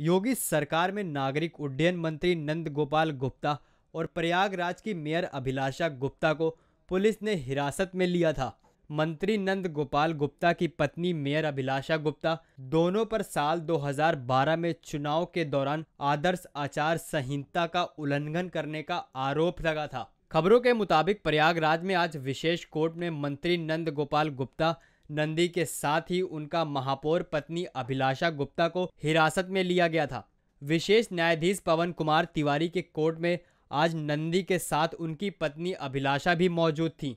योगी सरकार में नागरिक उड्डयन मंत्री नंद गोपाल गुप्ता और प्रयागराज की मेयर अभिलाषा गुप्ता को पुलिस ने हिरासत में लिया था मंत्री नंद गोपाल गुप्ता की पत्नी मेयर अभिलाषा गुप्ता दोनों पर साल 2012 में चुनाव के दौरान आदर्श आचार संहिता का उल्लंघन करने का आरोप लगा था खबरों के मुताबिक प्रयागराज में आज विशेष कोर्ट में मंत्री नंद गोपाल गुप्ता नंदी के साथ ही उनका महापौर पत्नी अभिलाषा गुप्ता को हिरासत में लिया गया था विशेष न्यायाधीश पवन कुमार तिवारी के कोर्ट में आज नंदी के साथ उनकी पत्नी अभिलाषा भी मौजूद थी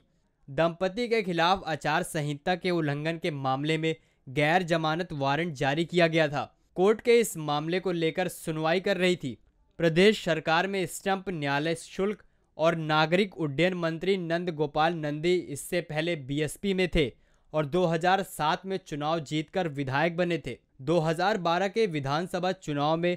दंपति के खिलाफ आचार संहिता के उल्लंघन के मामले में गैर जमानत वारंट जारी किया गया था कोर्ट के इस मामले को लेकर सुनवाई कर रही थी प्रदेश सरकार में स्टंप न्यायालय शुल्क और नागरिक उड्डयन मंत्री नंद गोपाल नंदी इससे पहले बीएसपी में थे और 2007 में चुनाव जीतकर विधायक बने थे 2012 के विधानसभा चुनाव में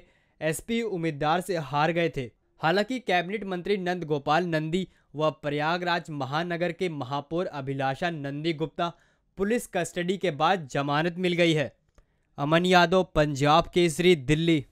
एसपी उम्मीदवार से हार गए थे हालांकि कैबिनेट मंत्री नंद गोपाल नंदी व प्रयागराज महानगर के महापौर अभिलाषा नंदी गुप्ता पुलिस कस्टडी के बाद जमानत मिल गई है अमन यादव पंजाब केसरी दिल्ली